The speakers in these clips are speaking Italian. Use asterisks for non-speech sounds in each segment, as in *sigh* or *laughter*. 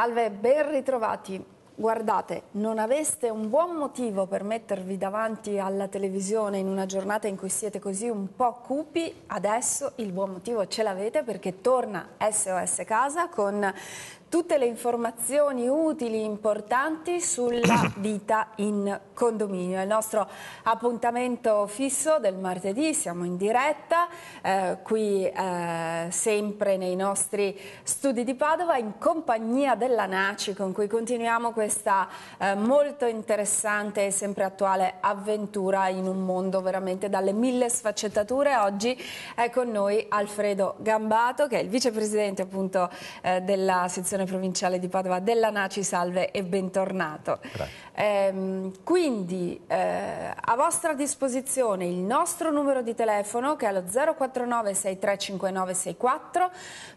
Salve, ben ritrovati. Guardate, non aveste un buon motivo per mettervi davanti alla televisione in una giornata in cui siete così un po' cupi, adesso il buon motivo ce l'avete perché torna SOS Casa con tutte le informazioni utili, importanti sulla *coughs* vita in condominio. È il nostro appuntamento fisso del martedì, siamo in diretta eh, qui eh, sempre nei nostri studi di Padova in compagnia della NACI con cui continuiamo questa eh, molto interessante e sempre attuale avventura in un mondo veramente dalle mille sfaccettature. Oggi è con noi Alfredo Gambato che è il vicepresidente appunto eh, della sezione Provinciale di Padova della NACI, salve e bentornato. Grazie. Eh, quindi eh, a vostra disposizione il nostro numero di telefono che è lo 049 635964,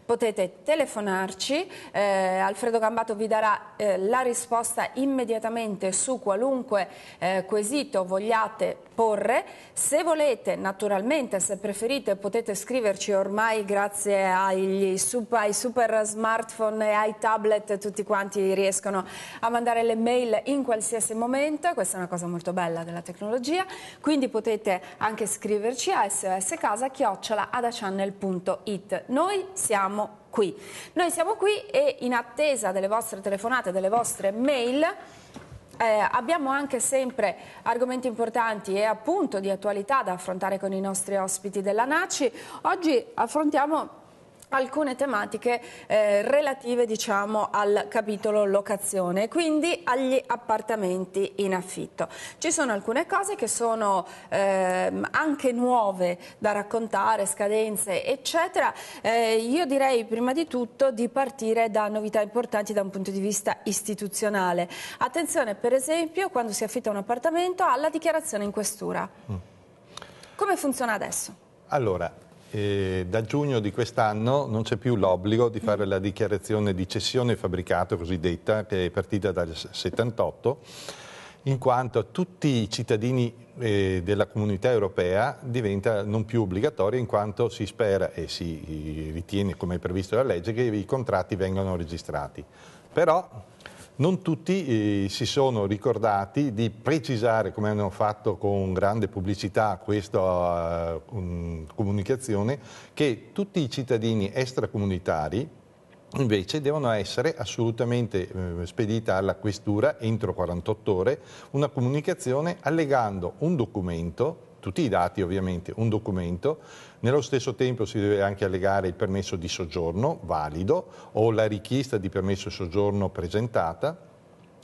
potete telefonarci, eh, Alfredo Gambato vi darà eh, la risposta immediatamente su qualunque eh, quesito vogliate porre, se volete naturalmente, se preferite potete scriverci ormai grazie agli super, ai super smartphone e ai tablet tutti quanti riescono a mandare le mail in qualsiasi qualsiasi momento, questa è una cosa molto bella della tecnologia, quindi potete anche scriverci a soscasa.adachannel.it. Noi siamo qui. Noi siamo qui e in attesa delle vostre telefonate, delle vostre mail, eh, abbiamo anche sempre argomenti importanti e appunto di attualità da affrontare con i nostri ospiti della NACI. Oggi affrontiamo alcune tematiche eh, relative diciamo, al capitolo locazione, quindi agli appartamenti in affitto. Ci sono alcune cose che sono eh, anche nuove da raccontare, scadenze eccetera. Eh, io direi prima di tutto di partire da novità importanti da un punto di vista istituzionale. Attenzione per esempio quando si affitta un appartamento alla dichiarazione in questura. Mm. Come funziona adesso? Allora, eh, da giugno di quest'anno non c'è più l'obbligo di fare la dichiarazione di cessione fabbricato cosiddetta, che è partita dal 78, in quanto a tutti i cittadini eh, della comunità europea diventa non più obbligatoria in quanto si spera e si ritiene, come è previsto dalla legge, che i contratti vengano registrati. Però non tutti eh, si sono ricordati di precisare, come hanno fatto con grande pubblicità questa eh, comunicazione, che tutti i cittadini extracomunitari invece devono essere assolutamente eh, spedita alla questura entro 48 ore una comunicazione allegando un documento tutti i dati ovviamente, un documento, nello stesso tempo si deve anche allegare il permesso di soggiorno valido o la richiesta di permesso di soggiorno presentata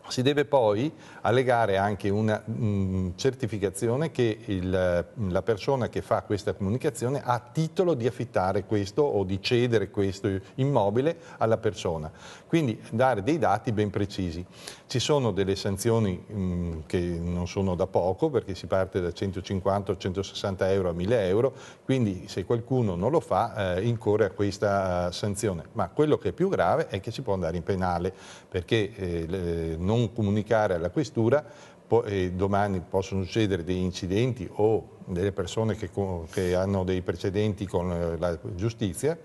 si deve poi allegare anche una mh, mm, certificazione che il, mm, la persona che fa questa comunicazione ha titolo di affittare questo o di cedere questo immobile alla persona. Quindi dare dei dati ben precisi. Ci sono delle sanzioni mh, mm, che non sono da poco perché si parte da 150 160 euro a 1000 euro, quindi se qualcuno non lo fa eh, incorre a questa eh, sanzione. Ma quello che è più grave è che si può andare in penale perché eh, non non comunicare alla questura, po domani possono succedere degli incidenti o delle persone che, che hanno dei precedenti con eh, la giustizia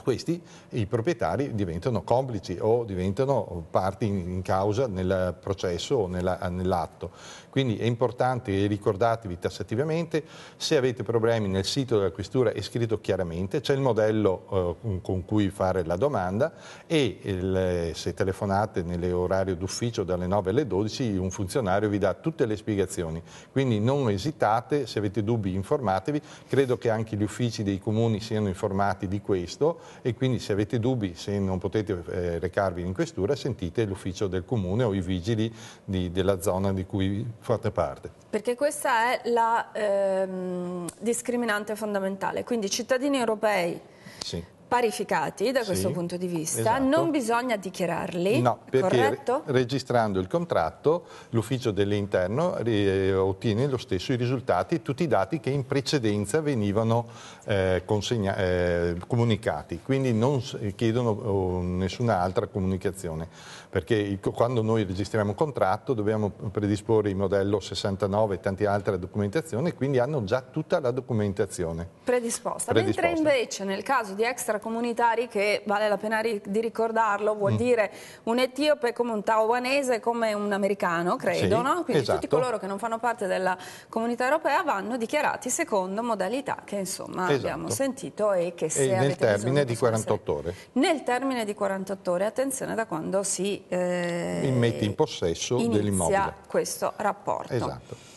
questi i proprietari diventano complici o diventano parti in causa nel processo o nell'atto. Quindi è importante ricordatevi tassativamente, se avete problemi nel sito della questura è scritto chiaramente, c'è il modello eh, con cui fare la domanda e il, eh, se telefonate nell'orario d'ufficio dalle 9 alle 12 un funzionario vi dà tutte le spiegazioni. Quindi non esitate, se avete dubbi informatevi, credo che anche gli uffici dei comuni siano informati di questo e quindi se avete dubbi, se non potete eh, recarvi in questura, sentite l'ufficio del comune o i vigili di, della zona di cui fate parte. Perché questa è la ehm, discriminante fondamentale, quindi cittadini europei sì parificati da questo sì, punto di vista, esatto. non bisogna dichiararli, no, perché corretto? registrando il contratto l'ufficio dell'interno eh, ottiene lo stesso i risultati, tutti i dati che in precedenza venivano eh, eh, comunicati, quindi non eh, chiedono oh, nessun'altra comunicazione, perché quando noi registriamo un contratto dobbiamo predisporre il modello 69 e tante altre documentazioni, quindi hanno già tutta la documentazione. Predisposta, predisposta. mentre invece nel caso di extra extracomunitari che, vale la pena ri di ricordarlo, vuol mm. dire un etiope come un taiwanese, come un americano, credo, sì, no? Quindi esatto. tutti coloro che non fanno parte della comunità europea vanno dichiarati secondo modalità che insomma esatto. abbiamo sentito e che se e nel termine di 48 ore. Nel termine di 48 ore, attenzione da quando si eh, mette in possesso dell'immobile. questo rapporto. Esatto.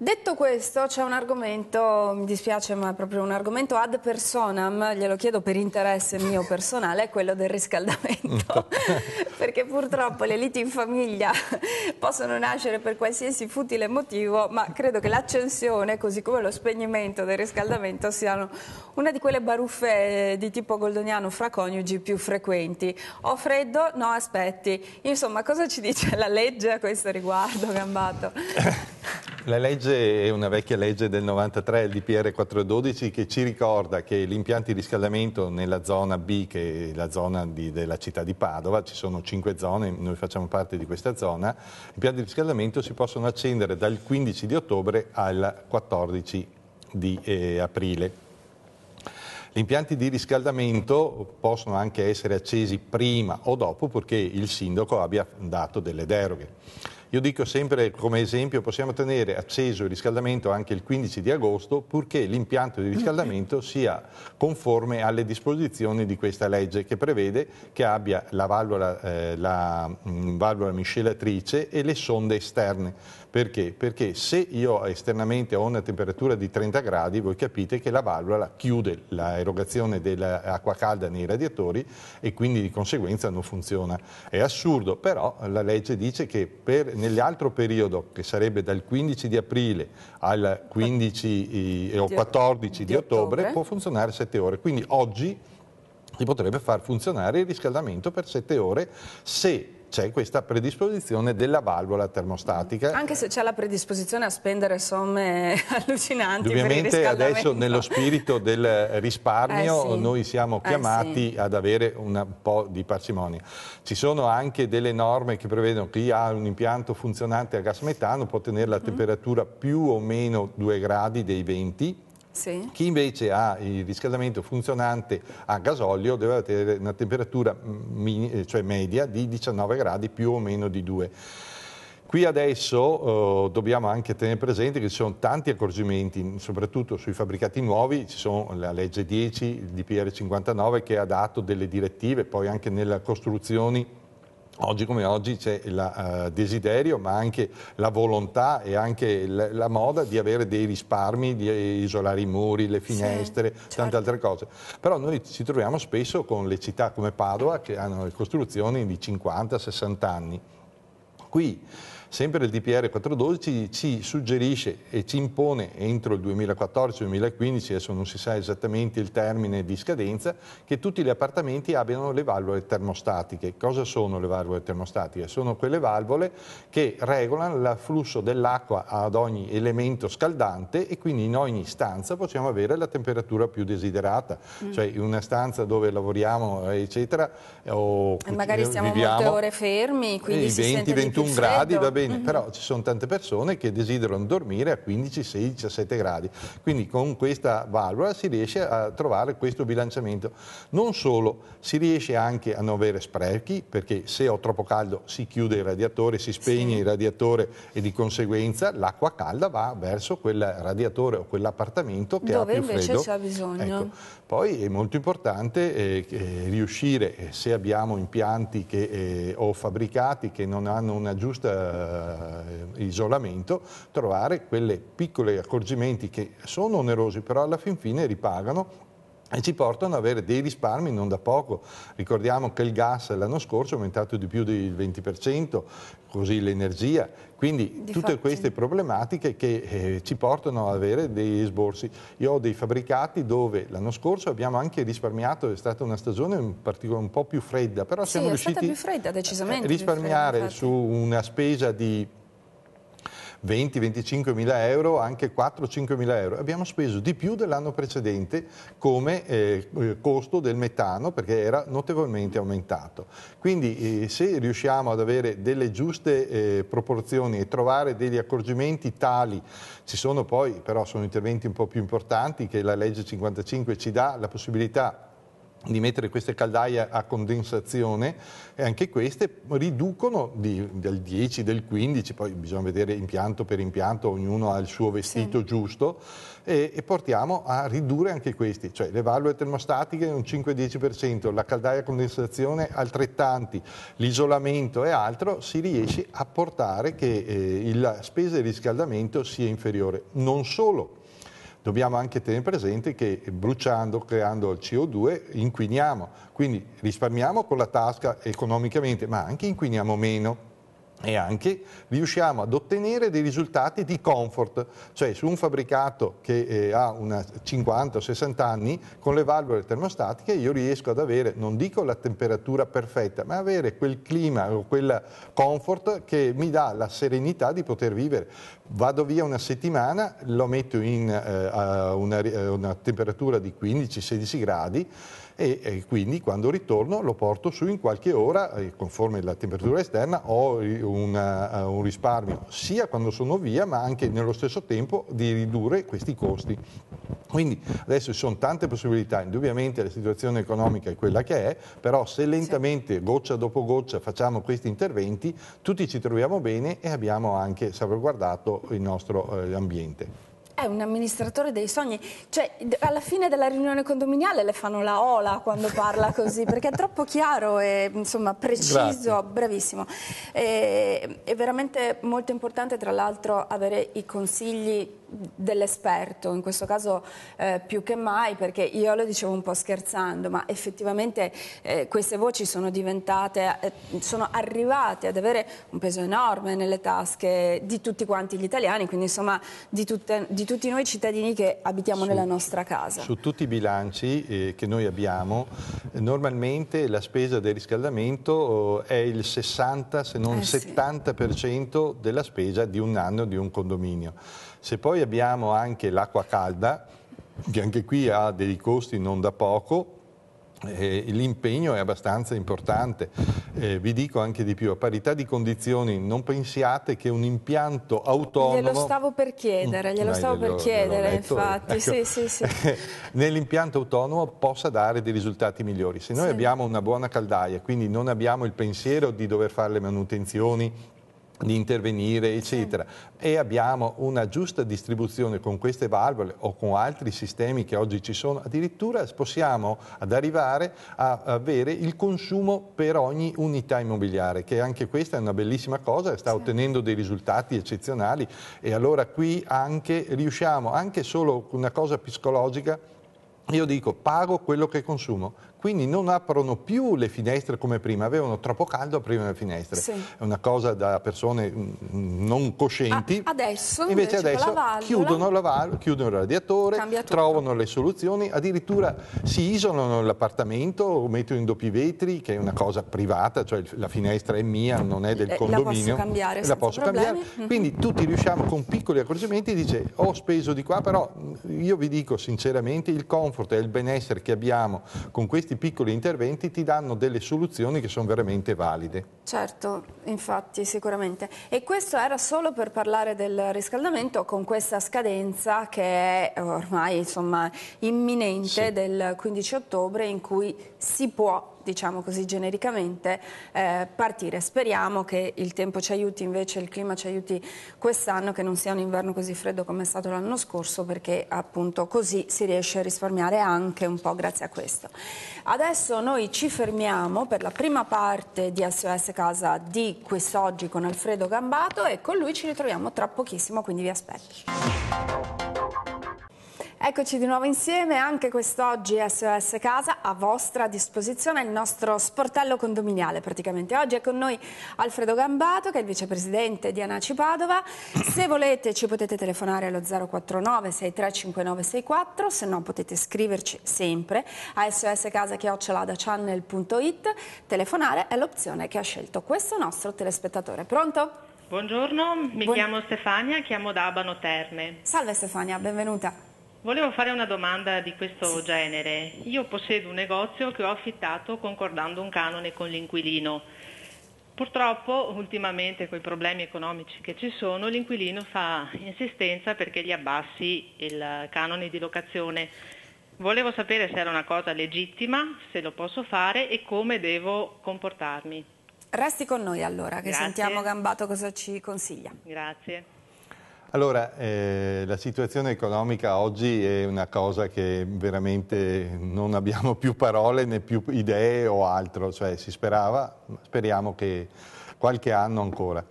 Detto questo, c'è un argomento, mi dispiace, ma è proprio un argomento ad personam, glielo chiedo per interesse mio personale, è quello del riscaldamento, *laughs* *laughs* perché purtroppo le liti in famiglia *laughs* possono nascere per qualsiasi futile motivo, ma credo che l'accensione, così come lo spegnimento del riscaldamento, siano una di quelle baruffe eh, di tipo goldoniano fra coniugi più frequenti. Ho freddo? No, aspetti. Insomma, cosa ci dice la legge a questo riguardo, Gambato? La legge legge è una vecchia legge del 93, il DPR 412, che ci ricorda che gli impianti di riscaldamento nella zona B, che è la zona di, della città di Padova, ci sono cinque zone, noi facciamo parte di questa zona, gli impianti di riscaldamento si possono accendere dal 15 di ottobre al 14 di eh, aprile. Gli impianti di riscaldamento possono anche essere accesi prima o dopo purché il sindaco abbia dato delle deroghe. Io dico sempre come esempio possiamo tenere acceso il riscaldamento anche il 15 di agosto purché l'impianto di riscaldamento sia conforme alle disposizioni di questa legge che prevede che abbia la valvola, eh, la, mh, mm, valvola miscelatrice e le sonde esterne perché? Perché se io esternamente ho una temperatura di 30 gradi, voi capite che la valvola chiude l'erogazione dell'acqua calda nei radiatori e quindi di conseguenza non funziona. È assurdo, però la legge dice che per, nell'altro periodo, che sarebbe dal 15 di aprile al 15 eh, o 14 di, di ottobre, ottobre, può funzionare 7 ore. Quindi oggi si potrebbe far funzionare il riscaldamento per 7 ore se c'è questa predisposizione della valvola termostatica. Anche se c'è la predisposizione a spendere somme *laughs* allucinanti. Ovviamente adesso nello spirito del *laughs* risparmio eh sì. noi siamo eh, chiamati eh sì. ad avere un po' di parsimonia. Ci sono anche delle norme che prevedono che chi ha un impianto funzionante a gas metano può tenere la mm-hmm. temperatura più o meno 2 gradi dei 20 sì. Chi invece ha il riscaldamento funzionante a gasolio deve avere una temperatura eh, cioè media di 19 gradi più o meno di 2. Qui adesso eh, dobbiamo anche tenere presente che ci sono tanti accorgimenti, soprattutto sui fabbricati nuovi, ci sono la legge 10, il DPR 59 che ha dato delle direttive, poi anche nelle costruzioni Oggi come oggi c'è il uh, desiderio, ma anche la volontà e anche la moda di avere dei risparmi, di isolare i muri, le finestre, sì, certo. tante altre cose. Però noi ci troviamo spesso con le città come Padova che hanno costruzioni di 50-60 anni. Qui Sempre il DPR 412 ci suggerisce e ci impone entro il 2014-2015, adesso non si sa esattamente il termine di scadenza, che tutti gli appartamenti abbiano le valvole termostatiche. Cosa sono le valvole termostatiche? Sono quelle valvole che regolano l'afflusso dell'acqua ad ogni elemento scaldante e quindi in ogni stanza possiamo avere la temperatura più desiderata. Mm. Cioè in una stanza dove lavoriamo, eccetera, o magari eh, siamo viviamo, molte ore fermi, quindi 20, 20, 21 gradi, va bene bene, mm -hmm. però ci sono tante persone che desiderano dormire a 15, 16, 17 gradi. Quindi con questa valvola si riesce a trovare questo bilanciamento. Non solo, si riesce anche a non avere sprechi, perché se ho troppo caldo si chiude il radiatore, si spegne sì. il radiatore e di conseguenza l'acqua calda va verso quel radiatore o quell'appartamento che Dove ha più freddo. Dove invece c'è bisogno. Ecco. Poi è molto importante eh, eh, riuscire, eh, se abbiamo impianti che, eh, o fabbricati che non hanno una giusta eh, isolamento, trovare quelle piccole accorgimenti che sono onerosi però alla fin fine ripagano e ci portano ad avere dei risparmi non da poco. Ricordiamo che il gas l'anno scorso è aumentato di più del 20%, così l'energia. Quindi di tutte facci. queste problematiche che eh, ci portano ad avere dei sborsi. Io ho dei fabbricati dove l'anno scorso abbiamo anche risparmiato, è stata una stagione in particolare un po' più fredda, però sì, siamo riusciti a risparmiare fredda, su una spesa di 20-25 mila euro, anche 4-5 mila euro. Abbiamo speso di più dell'anno precedente come eh, eh, costo del metano perché era notevolmente aumentato. Quindi eh, se riusciamo ad avere delle giuste eh, proporzioni e trovare degli accorgimenti tali, ci sono poi però sono interventi un po' più importanti che la legge 55 ci dà la possibilità di mettere queste caldaie a condensazione e anche queste riducono di, del 10, del 15, poi bisogna vedere impianto per impianto, ognuno ha il suo vestito sì. giusto e, e, portiamo a ridurre anche questi, cioè le valvole termostatiche un 5-10%, la caldaia a condensazione altrettanti, l'isolamento e altro, si riesce a portare che eh, la spesa di riscaldamento sia inferiore. Non solo, dobbiamo anche tenere presente che bruciando, creando il CO2, inquiniamo, quindi risparmiamo con la tasca economicamente, ma anche inquiniamo meno e anche riusciamo ad ottenere dei risultati di comfort, cioè su un fabbricato che eh, ha 50 o 60 anni con le valvole termostatiche io riesco ad avere, non dico la temperatura perfetta, ma avere quel clima o quel comfort che mi dà la serenità di poter vivere. Vado via una settimana, lo metto in, eh, a una, eh, una temperatura di 15-16 gradi, e, e quindi quando ritorno lo porto su in qualche ora, eh, conforme la temperatura esterna, ho una, eh, un risparmio sia quando sono via ma anche nello stesso tempo di ridurre questi costi. Quindi adesso ci sono tante possibilità, indubbiamente la situazione economica è quella che è, però se lentamente, goccia dopo goccia, facciamo questi interventi, tutti ci troviamo bene e abbiamo anche salvaguardato il nostro eh, ambiente è un amministratore dei sogni. Cioè, alla fine della riunione condominiale le fanno la ola quando parla *laughs* così, perché è troppo chiaro e insomma, preciso, Grazie. bravissimo. E, è veramente molto importante, tra l'altro, avere i consigli dell'esperto, in questo caso eh, più che mai, perché io lo dicevo un po' scherzando, ma effettivamente eh, queste voci sono diventate, eh, sono arrivate ad avere un peso enorme nelle tasche di tutti quanti gli italiani, quindi insomma di, tutte, di tutti noi cittadini che abitiamo su, nella nostra casa. Su tutti i bilanci eh, che noi abbiamo, normalmente la spesa del riscaldamento eh, è il 60 se non il eh, 70% sì. della spesa di un anno di un condominio. Se poi poi abbiamo anche l'acqua calda, che anche qui ha dei costi non da poco, l'impegno è abbastanza importante. Eh, vi dico anche di più, a parità di condizioni non pensiate che un impianto autonomo... Glielo stavo per chiedere, mm, glielo stavo glielo, per chiedere infatti. Ecco. Sì, sì, sì. *laughs* Nell'impianto autonomo possa dare dei risultati migliori. Se noi abbiamo una buona caldaia, quindi non abbiamo il pensiero di dover fare le manutenzioni di intervenire eccetera e abbiamo una giusta distribuzione con queste valvole o con altri sistemi che oggi ci sono addirittura possiamo ad arrivare a avere il consumo per ogni unità immobiliare che anche questa è una bellissima cosa sta ottenendo dei risultati eccezionali e allora qui anche riusciamo anche solo una cosa psicologica io dico pago quello che consumo quindi non aprono più le finestre come prima, avevano troppo caldo, aprivano le finestre. Sì. È una cosa da persone mm, mm, non coscienti. A adesso, invece, invece adesso la chiudono, la val- chiudono il radiatore, trovano le soluzioni, addirittura si isolano l'appartamento, mettono in doppi vetri, che è una cosa privata, cioè la finestra è mia, non è del condominio. Eh, la posso cambiare. La posso cambiare. *laughs* Quindi tutti riusciamo con piccoli accorgimenti, dice ho speso di qua, però io vi dico sinceramente il comfort e il benessere che abbiamo con questi questi piccoli interventi ti danno delle soluzioni che sono veramente valide. Certo, infatti, sicuramente. E questo era solo per parlare del riscaldamento con questa scadenza che è ormai insomma, imminente sì. del 15 ottobre in cui si può diciamo così genericamente, eh, partire. Speriamo che il tempo ci aiuti, invece il clima ci aiuti quest'anno, che non sia un inverno così freddo come è stato l'anno scorso, perché appunto così si riesce a risparmiare anche un po' grazie a questo. Adesso noi ci fermiamo per la prima parte di SOS Casa di quest'oggi con Alfredo Gambato e con lui ci ritroviamo tra pochissimo, quindi vi aspetto. Eccoci di nuovo insieme, anche quest'oggi SOS Casa a vostra disposizione il nostro sportello condominiale praticamente. Oggi è con noi Alfredo Gambato che è il vicepresidente di Anaci Padova. Se volete ci potete telefonare allo 049 635964, se no potete scriverci sempre a soscasa.channel.it, telefonare è l'opzione che ha scelto questo nostro telespettatore. Pronto? Buongiorno, mi Buon... chiamo Stefania, chiamo da Abano Terme. Salve Stefania, benvenuta. Volevo fare una domanda di questo genere. Io possedo un negozio che ho affittato concordando un canone con l'inquilino. Purtroppo ultimamente con i problemi economici che ci sono l'inquilino fa insistenza perché gli abbassi il canone di locazione. Volevo sapere se era una cosa legittima, se lo posso fare e come devo comportarmi. Resti con noi allora che Grazie. sentiamo Gambato cosa ci consiglia. Grazie. Allora, eh, la situazione economica oggi è una cosa che veramente non abbiamo più parole né più idee o altro, cioè si sperava, speriamo che qualche anno ancora.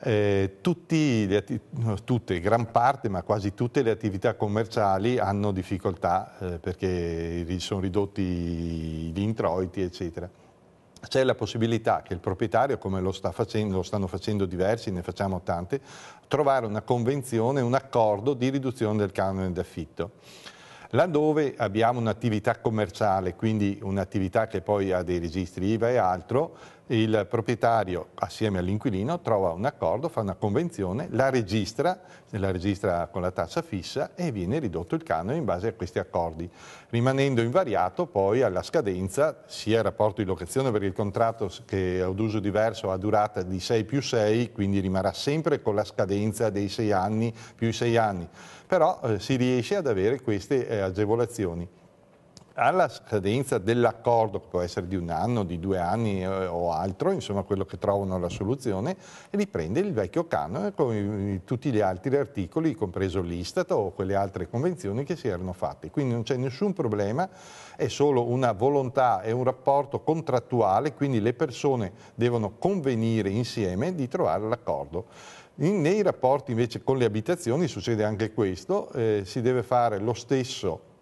Eh, tutti, tutte, gran parte, ma quasi tutte le attività commerciali hanno difficoltà eh, perché sono ridotti gli introiti, eccetera c'è la possibilità che il proprietario, come lo, sta facendo, lo, stanno facendo diversi, ne facciamo tante, trovare una convenzione, un accordo di riduzione del canone d'affitto. Laddove abbiamo un'attività commerciale, quindi un'attività che poi ha dei registri IVA e altro, il proprietario assieme all'inquilino trova un accordo, fa una convenzione, la registra, la registra con la tassa fissa e viene ridotto il canone in base a questi accordi, rimanendo invariato poi alla scadenza sia il rapporto di locazione perché il contratto che è ad uso diverso ha durata di 6 più 6, quindi rimarrà sempre con la scadenza dei 6 anni più i 6 anni, però eh, si riesce ad avere queste eh, agevolazioni alla scadenza dell'accordo, che può essere di un anno, di due anni eh, o altro, insomma quello che trovano la soluzione, riprende il vecchio canone eh, con tutti gli altri articoli, compreso l'Istat o quelle altre convenzioni che si erano fatte. Quindi non c'è nessun problema, è solo una volontà e un rapporto contrattuale, quindi le persone devono convenire insieme di trovare l'accordo. Nei rapporti invece con le abitazioni succede anche questo, eh, si deve fare lo stesso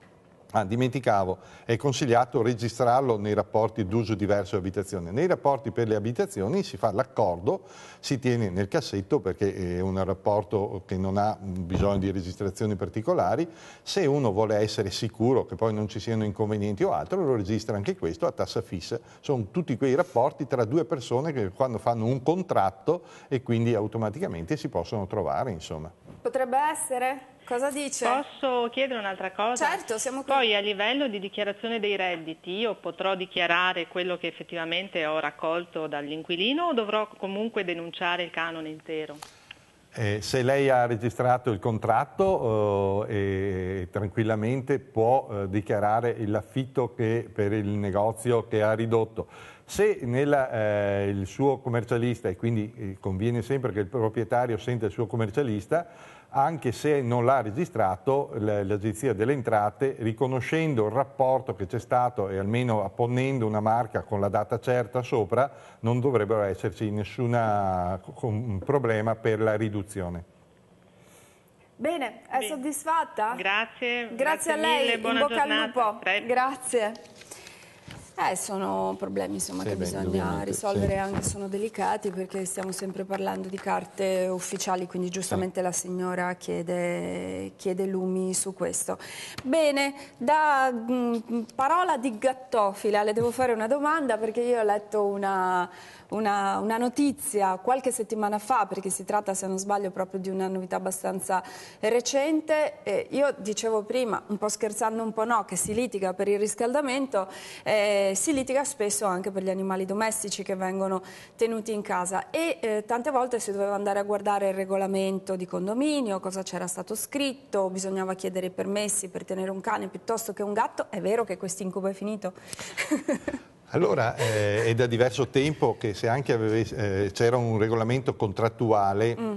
Ah, dimenticavo, è consigliato registrarlo nei rapporti d'uso diverso e abitazione. Nei rapporti per le abitazioni si fa l'accordo, si tiene nel cassetto perché è un rapporto che non ha bisogno di registrazioni particolari. Se uno vuole essere sicuro che poi non ci siano inconvenienti o altro, lo registra anche questo a tassa fissa. Sono tutti quei rapporti tra due persone che quando fanno un contratto e quindi automaticamente si possono trovare. Insomma. Potrebbe essere? Cosa dice? Posso chiedere un'altra cosa? Certo, siamo qui. Poi a livello di dichiarazione dei redditi io potrò dichiarare quello che effettivamente ho raccolto dall'inquilino o dovrò comunque denunciare il canone intero? Eh, se lei ha registrato il contratto eh, tranquillamente può eh, dichiarare l'affitto per il negozio che ha ridotto. Se nella, eh, il suo commercialista, e quindi eh, conviene sempre che il proprietario senta il suo commercialista, anche se non l'ha registrato l'Agenzia delle Entrate, riconoscendo il rapporto che c'è stato e almeno apponendo una marca con la data certa sopra, non dovrebbero esserci nessun problema per la riduzione. Bene, è soddisfatta? Grazie. Grazie, grazie a lei, mille, in bocca giornata. al lupo. Grazie. Eh, sono problemi insomma, sì, che beh, bisogna risolvere, sì. anche sono delicati perché stiamo sempre parlando di carte ufficiali, quindi giustamente sì. la signora chiede, chiede, lumi su questo. Bene, da mh, parola di gattofila le devo fare una domanda perché io ho letto una, una, una, notizia qualche settimana fa, perché si tratta se non sbaglio proprio di una novità abbastanza recente, eh, io dicevo prima, un po' scherzando un po' no, che si litiga per il riscaldamento. Eh, si litiga spesso anche per gli animali domestici che vengono tenuti in casa e eh, tante volte si doveva andare a guardare il regolamento di condominio, cosa c'era stato scritto, bisognava chiedere i permessi per tenere un cane piuttosto che un gatto, è vero che questo incubo è finito? *laughs* Allora, eh, è da diverso tempo che se anche eh, c'era un regolamento contrattuale mm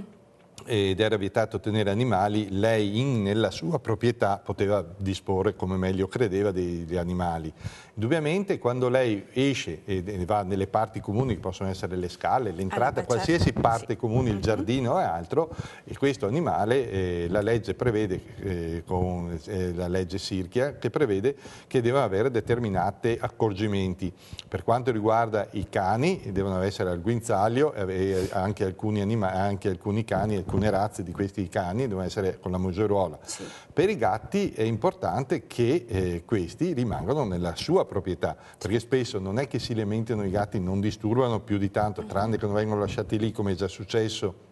ed era vietato tenere animali, lei in, nella sua proprietà poteva disporre come meglio credeva degli animali. Indubbiamente quando lei esce e va nelle parti comuni che possono essere le scale, l'entrata, ah, certo. qualsiasi certo. parte sì. comune, il mhm. giardino e altro, e questo animale eh, la legge prevede, eh, con eh, la legge Sirchia, che prevede che deve avere determinati accorgimenti. Per quanto riguarda i cani, devono essere al guinzaglio eh, e anche alcuni, anima- anche alcuni cani alcune razze di questi cani devono essere con la museruola. Sì. Per i gatti è importante che eh, questi rimangano nella sua proprietà, perché spesso non è che si lamentano i gatti, non disturbano più di tanto, tranne che non vengono lasciati lì come è già successo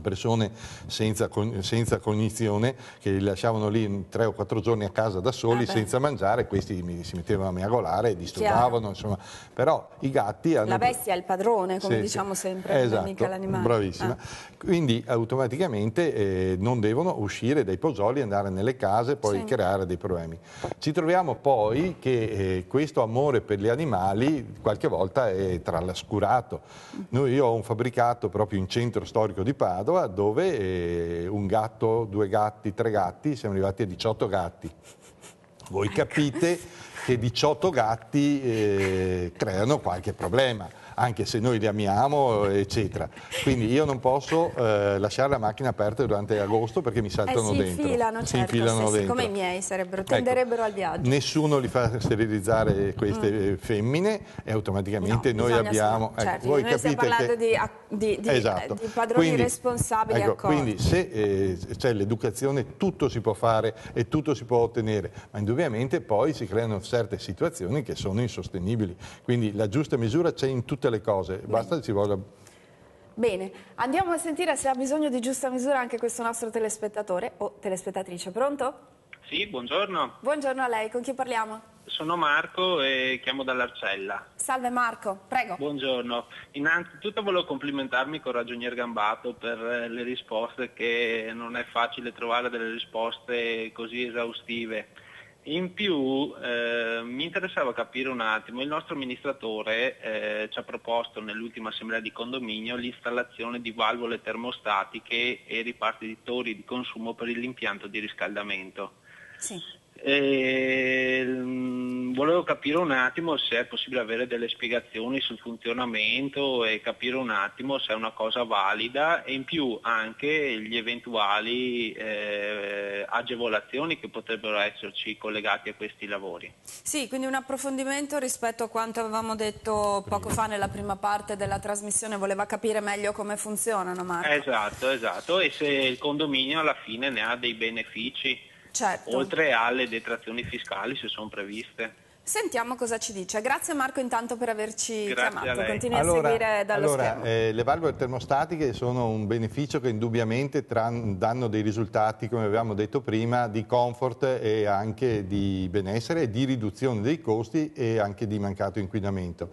persone senza, senza, cognizione che li lasciavano lì tre o quattro giorni a casa da soli ah senza mangiare, questi mi, si mettevano a miagolare, disturbavano, insomma. Però i gatti hanno... La bestia è il padrone, come sì, diciamo sì. sempre, esatto, mica l'animale. Bravissima. Ah. Quindi automaticamente eh, non devono uscire dai posoli, andare nelle case, e poi sì. creare dei problemi. Ci troviamo poi che eh, questo amore per gli animali qualche volta è trascurato. Mm. Noi, io ho un fabbricato proprio in centro storico di Padova, Padova dove eh, un gatto, due gatti, tre gatti, siamo arrivati a 18 gatti. Voi capite che 18 gatti eh, creano qualche problema anche se noi li amiamo, eccetera. Quindi io non posso eh, lasciare la macchina aperta durante agosto perché mi saltano eh, si dentro. Infilano, si certo, infilano se, dentro. Come i miei sarebbero, ecco, tenderebbero ecco, al viaggio. Nessuno li fa sterilizzare mm. queste mm. femmine e automaticamente no, noi abbiamo... Certo, ecco, voi noi capite stiamo parlando che... di, di, esatto. di, padroni quindi, responsabili ecco, accorti. Quindi se eh, c'è l'educazione tutto si può fare e tutto si può ottenere, ma indubbiamente poi si creano certe situazioni che sono insostenibili. Quindi la giusta misura c'è in tutto tutte le cose, basta che ci voglia... Bene, andiamo a sentire se ha bisogno di giusta misura anche questo nostro telespettatore o telespettatrice. Pronto? Sì, buongiorno. Buongiorno a lei, con chi parliamo? Sono Marco e chiamo dall'Arcella. Salve Marco, prego. Buongiorno. Innanzitutto volevo complimentarmi con Ragionier Gambato per eh, le risposte che non è facile trovare delle risposte così esaustive. In più eh, mi interessava capire un attimo, il nostro amministratore eh, ci ha proposto nell'ultima assemblea di condominio l'installazione di valvole termostatiche e ripartitori di consumo per l'impianto di riscaldamento. Sì. E, mm, volevo capire un attimo se è possibile avere delle spiegazioni sul funzionamento e capire un attimo se è una cosa valida e in più anche gli eventuali eh, agevolazioni che potrebbero esserci collegati a questi lavori. Sì, quindi un approfondimento rispetto a quanto avevamo detto poco fa nella prima parte della trasmissione, voleva capire meglio come funzionano Marco. Esatto, esatto e se il condominio alla fine ne ha dei benefici certo. oltre alle detrazioni fiscali se sono previste. Sentiamo cosa ci dice. Grazie Marco intanto per averci Grazie chiamato. Continui allora, a seguire dallo allora, eh, le valvole termostatiche sono un beneficio che indubbiamente danno dei risultati, come avevamo detto prima, di comfort e anche di benessere, di riduzione dei costi e anche di mancato inquinamento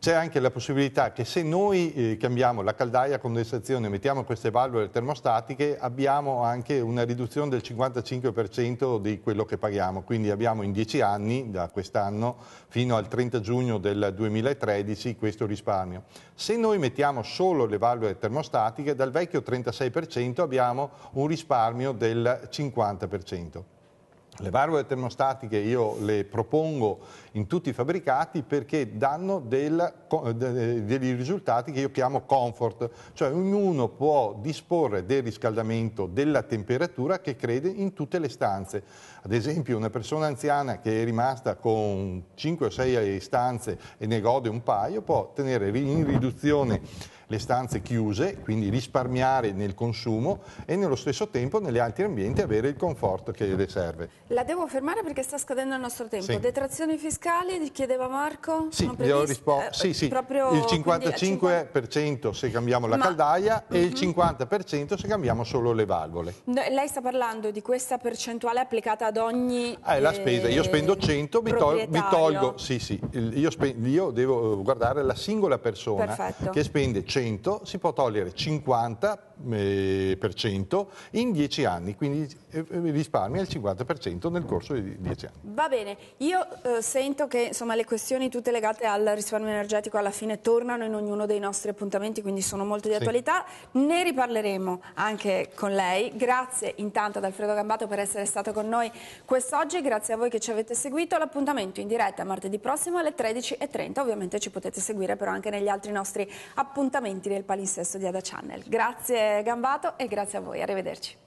c'è anche la possibilità che se noi eh, cambiamo la caldaia a condensazione e mettiamo queste valvole termostatiche abbiamo anche una riduzione del 55% di quello che paghiamo, quindi abbiamo in 10 anni, da quest'anno fino al 30 giugno del 2013, questo risparmio. Se noi mettiamo solo le valvole termostatiche, dal vecchio 36% abbiamo un risparmio del 50%. Le valvole termostatiche io le propongo in tutti i fabbricati perché danno del, degli risultati che io chiamo comfort, cioè ognuno può disporre del riscaldamento, della temperatura che crede in tutte le stanze. Ad esempio una persona anziana che è rimasta con 5 o 6 stanze e ne gode un paio può tenere in riduzione le stanze chiuse, quindi risparmiare nel consumo e nello stesso tempo nelle altri ambienti avere il conforto che le serve. La devo fermare perché sta scadendo il nostro tempo. Sì. Detrazioni fiscali, chiedeva Marco? Sì, ho rispo- eh, sì, sì. Proprio, il 55% se cambiamo la Ma... caldaia mm -hmm. e il 50% mm-hmm. se cambiamo solo le valvole. No, lei sta parlando di questa percentuale applicata ad ogni... Ah, è la eh, spesa. Io spendo 100, mi, tol mi tolgo... Sì, sì. Io, io devo eh, guardare la singola persona Perfetto. che spende 100 100 si può togliere 50% eh, in 10 anni, quindi eh, eh, risparmia il 50% nel corso di 10 anni. Va bene, io eh, sento che insomma, le questioni tutte legate al risparmio energetico alla fine tornano in ognuno dei nostri appuntamenti, quindi sono molto di attualità, sì. ne riparleremo anche con lei. Grazie intanto ad Alfredo Gambato per essere stato con noi quest'oggi, grazie a voi che ci avete seguito, l'appuntamento in diretta martedì prossimo alle 13.30, ovviamente ci potete seguire però anche negli altri nostri appuntamenti appuntamenti del palinsesto di Ada Channel. Grazie Gambato e grazie a voi, arrivederci.